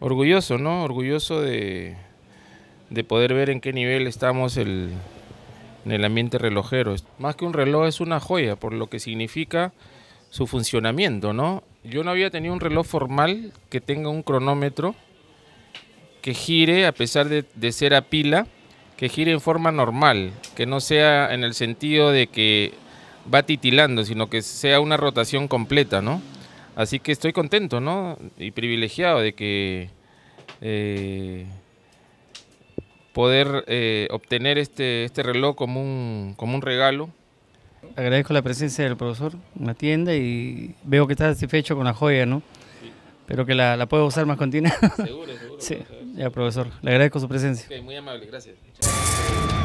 Orgulloso, ¿no? Orgulloso de, poder ver en qué nivel estamos en el ambiente relojero. Más que un reloj es una joya por lo que significa su funcionamiento, ¿no? Yo no había tenido un reloj formal que tenga un cronómetro que gire, a pesar de, de ser a pila, que gire en forma normal, que no sea en el sentido de que va titilando, sino que sea una rotación completa, ¿no? Así que estoy contento, ¿no? Y privilegiado de que eh, poder eh, obtener este, este reloj como un, como un regalo. Agradezco la presencia del profesor en la tienda y veo que está satisfecho con la joya, ¿no? Pero que la, la puedo usar más continua. Seguro, seguro. sí, ya, profesor. Le agradezco su presencia. muy amable, gracias.